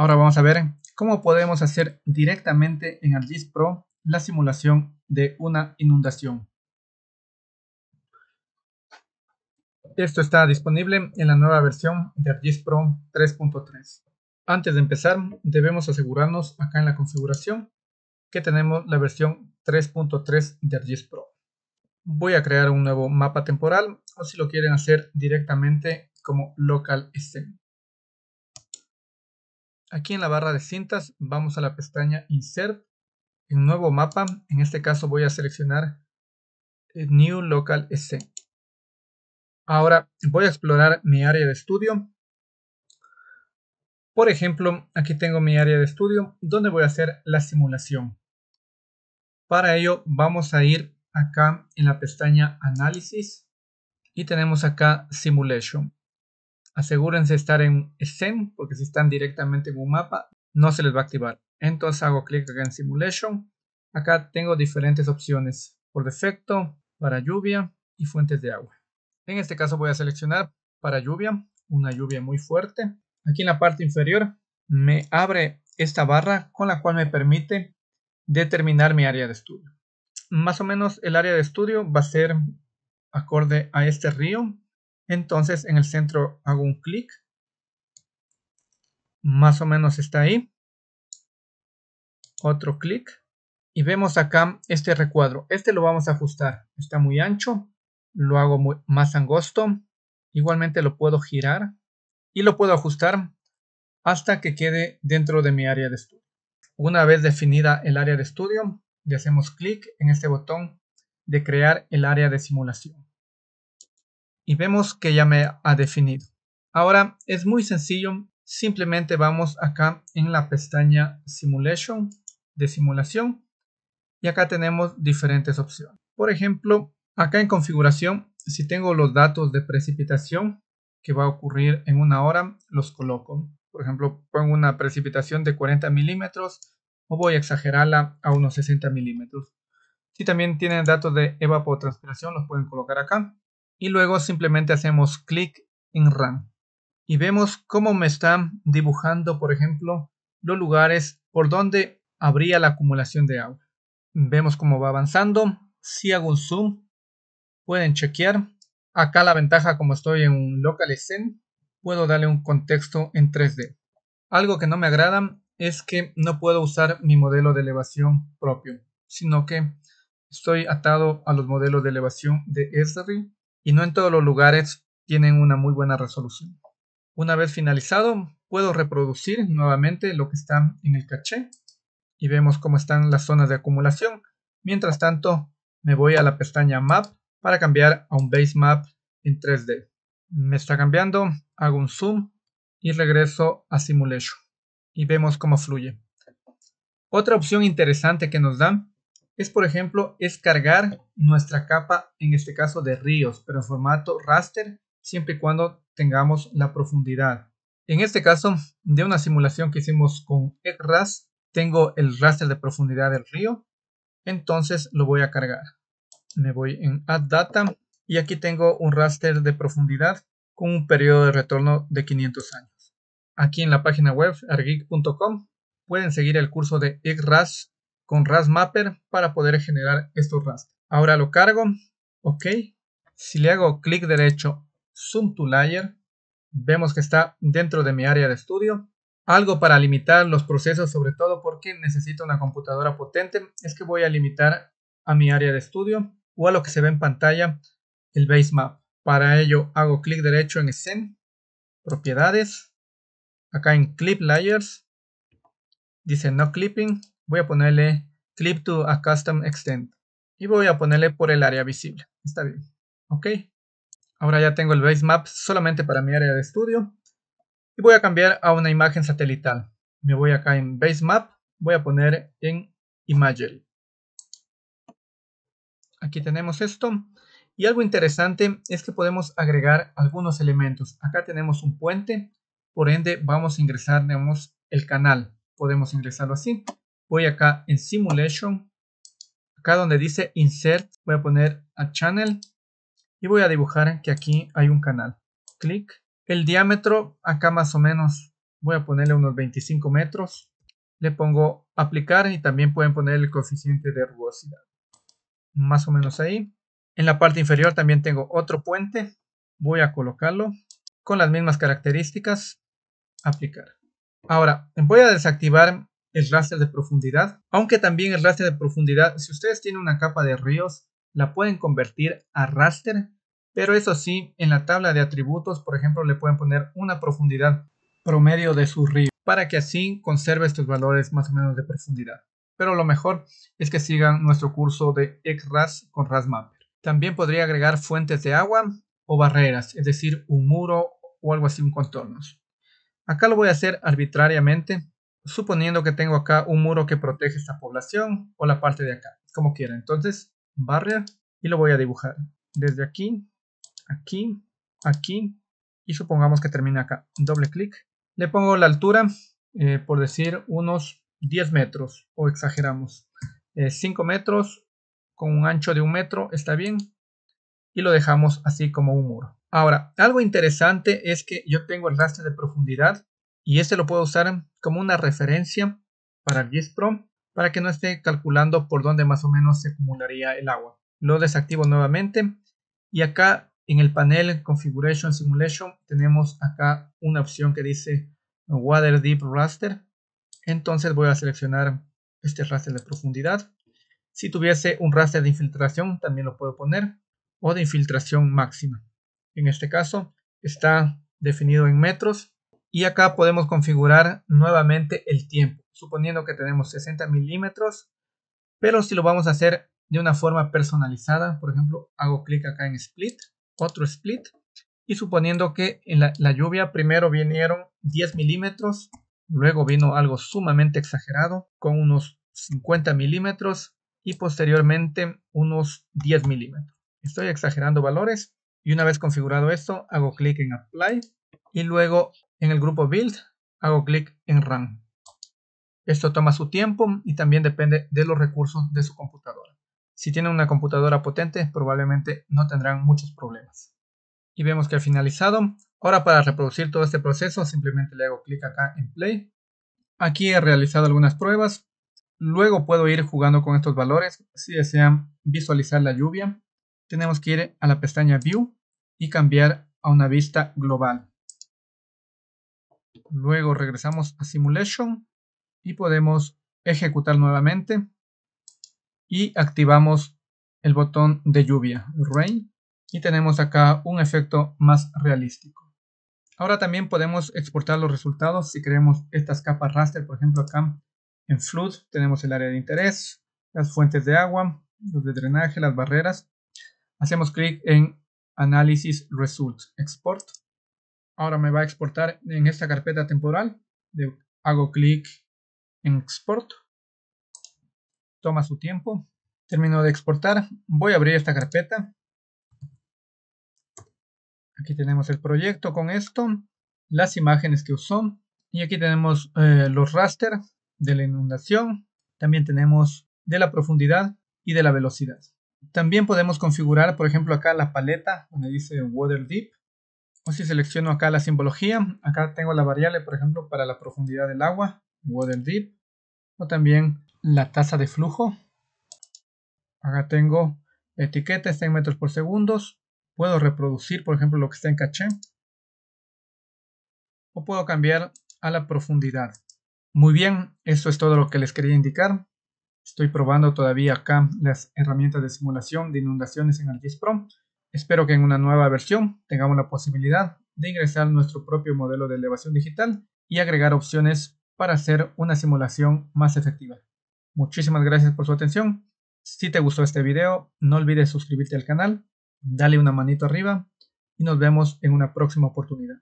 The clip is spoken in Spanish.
Ahora vamos a ver cómo podemos hacer directamente en ArcGIS Pro la simulación de una inundación. Esto está disponible en la nueva versión de ArcGIS Pro 3.3. Antes de empezar, debemos asegurarnos acá en la configuración que tenemos la versión 3.3 de ArcGIS Pro. Voy a crear un nuevo mapa temporal o si lo quieren hacer directamente como local scene. Aquí en la barra de cintas vamos a la pestaña Insert, en nuevo mapa, en este caso voy a seleccionar eh, New Local SC. Ahora voy a explorar mi área de estudio. Por ejemplo, aquí tengo mi área de estudio donde voy a hacer la simulación. Para ello vamos a ir acá en la pestaña Análisis y tenemos acá Simulation asegúrense de estar en Scene, porque si están directamente en un mapa, no se les va a activar. Entonces hago clic acá en Simulation. Acá tengo diferentes opciones por defecto, para lluvia y fuentes de agua. En este caso voy a seleccionar para lluvia, una lluvia muy fuerte. Aquí en la parte inferior me abre esta barra con la cual me permite determinar mi área de estudio. Más o menos el área de estudio va a ser acorde a este río entonces en el centro hago un clic. Más o menos está ahí. Otro clic. Y vemos acá este recuadro. Este lo vamos a ajustar. Está muy ancho. Lo hago más angosto. Igualmente lo puedo girar. Y lo puedo ajustar hasta que quede dentro de mi área de estudio. Una vez definida el área de estudio, le hacemos clic en este botón de crear el área de simulación y vemos que ya me ha definido. Ahora es muy sencillo, simplemente vamos acá en la pestaña Simulation de simulación y acá tenemos diferentes opciones. Por ejemplo, acá en configuración, si tengo los datos de precipitación que va a ocurrir en una hora, los coloco. Por ejemplo, pongo una precipitación de 40 milímetros o voy a exagerarla a unos 60 milímetros. Si también tienen datos de evapotranspiración, los pueden colocar acá y luego simplemente hacemos clic en Run y vemos cómo me están dibujando, por ejemplo, los lugares por donde habría la acumulación de agua. Vemos cómo va avanzando. Si hago un zoom, pueden chequear. Acá la ventaja, como estoy en un local scene, puedo darle un contexto en 3D. Algo que no me agrada es que no puedo usar mi modelo de elevación propio, sino que estoy atado a los modelos de elevación de Esri y no en todos los lugares tienen una muy buena resolución. Una vez finalizado, puedo reproducir nuevamente lo que está en el caché y vemos cómo están las zonas de acumulación. Mientras tanto, me voy a la pestaña Map para cambiar a un Base Map en 3D. Me está cambiando, hago un zoom y regreso a Simulation y vemos cómo fluye. Otra opción interesante que nos dan es, por ejemplo, es cargar nuestra capa, en este caso de ríos, pero en formato raster, siempre y cuando tengamos la profundidad. En este caso, de una simulación que hicimos con X-RAS, tengo el raster de profundidad del río, entonces lo voy a cargar. Me voy en Add Data y aquí tengo un raster de profundidad con un periodo de retorno de 500 años. Aquí en la página web argig.com, pueden seguir el curso de ECRAS con RAS Mapper para poder generar estos RAS. Ahora lo cargo, ok. Si le hago clic derecho, Zoom to Layer, vemos que está dentro de mi área de estudio. Algo para limitar los procesos, sobre todo porque necesito una computadora potente, es que voy a limitar a mi área de estudio o a lo que se ve en pantalla, el base map. Para ello hago clic derecho en Scene, Propiedades, acá en Clip Layers, dice No Clipping, voy a ponerle clip to a custom extent y voy a ponerle por el área visible. Está bien. Ok. Ahora ya tengo el base map solamente para mi área de estudio y voy a cambiar a una imagen satelital. Me voy acá en base map, voy a poner en imagery. Aquí tenemos esto. Y algo interesante es que podemos agregar algunos elementos. Acá tenemos un puente, por ende vamos a ingresar, el canal. Podemos ingresarlo así voy acá en Simulation, acá donde dice Insert, voy a poner a Channel y voy a dibujar que aquí hay un canal. Clic. El diámetro acá más o menos, voy a ponerle unos 25 metros. Le pongo aplicar y también pueden poner el coeficiente de rugosidad. Más o menos ahí. En la parte inferior también tengo otro puente. Voy a colocarlo con las mismas características. Aplicar. Ahora, voy a desactivar el raster de profundidad, aunque también el raster de profundidad, si ustedes tienen una capa de ríos, la pueden convertir a raster, pero eso sí, en la tabla de atributos, por ejemplo, le pueden poner una profundidad promedio de su río, para que así conserve estos valores más o menos de profundidad. Pero lo mejor es que sigan nuestro curso de XRAS con RASMapper. También podría agregar fuentes de agua o barreras, es decir, un muro o algo así, un contornos. Acá lo voy a hacer arbitrariamente suponiendo que tengo acá un muro que protege esta población o la parte de acá, como quiera. Entonces, barrier y lo voy a dibujar desde aquí, aquí, aquí y supongamos que termina acá. Doble clic. Le pongo la altura, eh, por decir, unos 10 metros o exageramos. 5 eh, metros con un ancho de un metro está bien y lo dejamos así como un muro. Ahora, algo interesante es que yo tengo el rastre de profundidad y este lo puedo usar como una referencia para el GIS Pro para que no esté calculando por dónde más o menos se acumularía el agua. Lo desactivo nuevamente y acá en el panel Configuration Simulation tenemos acá una opción que dice Water Deep Raster. Entonces voy a seleccionar este raster de profundidad. Si tuviese un raster de infiltración también lo puedo poner o de infiltración máxima. En este caso está definido en metros y acá podemos configurar nuevamente el tiempo, suponiendo que tenemos 60 milímetros, pero si lo vamos a hacer de una forma personalizada, por ejemplo, hago clic acá en Split, otro Split, y suponiendo que en la, lluvia primero vinieron 10 milímetros, luego vino algo sumamente exagerado con unos 50 milímetros y posteriormente unos 10 milímetros. Estoy exagerando valores y una vez configurado esto, hago clic en Apply y luego en el grupo Build hago clic en Run. Esto toma su tiempo y también depende de los recursos de su computadora. Si tiene una computadora potente, probablemente no tendrán muchos problemas. Y vemos que ha finalizado. Ahora para reproducir todo este proceso, simplemente le hago clic acá en Play. Aquí he realizado algunas pruebas. Luego puedo ir jugando con estos valores si desean visualizar la lluvia. Tenemos que ir a la pestaña View y cambiar a una vista global. Luego regresamos a Simulation y podemos ejecutar nuevamente y activamos el botón de lluvia, Rain, y tenemos acá un efecto más realístico. Ahora también podemos exportar los resultados si queremos estas capas raster, por ejemplo acá en Flood tenemos el área de interés, las fuentes de agua, los de drenaje, las barreras. Hacemos clic en Análisis Results, Export Ahora me va a exportar en esta carpeta temporal. hago clic en export. Toma su tiempo. Termino de exportar. Voy a abrir esta carpeta. Aquí tenemos el proyecto con esto, las imágenes que usó. Y aquí tenemos eh, los rasters de la inundación. También tenemos de la profundidad y de la velocidad. También podemos configurar, por ejemplo, acá la paleta donde dice Water Deep. O pues si selecciono acá la simbología, acá tengo la variable, por ejemplo, para la profundidad del agua, water deep, o también la tasa de flujo. Acá tengo etiquetas, etiqueta, metros por segundos. Puedo reproducir, por ejemplo, lo que está en caché. O puedo cambiar a la profundidad. Muy bien, eso es todo lo que les quería indicar. Estoy probando todavía acá las herramientas de simulación de inundaciones en ArcGIS Pro. Espero que en una nueva versión tengamos la posibilidad de ingresar nuestro propio modelo de elevación digital y agregar opciones para hacer una simulación más efectiva. Muchísimas gracias por su atención. Si te gustó este video, no olvides suscribirte al canal, dale una manito arriba y nos vemos en una próxima oportunidad.